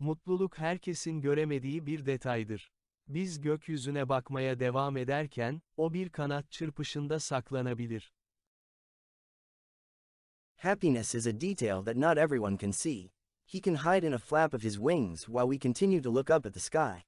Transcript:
Mutluluk herkesin göremediği bir detaydır. Biz gökyüzüne bakmaya devam ederken, o bir kanat çırpışında saklanabilir. Happiness is a detail that not everyone can see. He can hide in a flap of his wings while we continue to look up at the sky.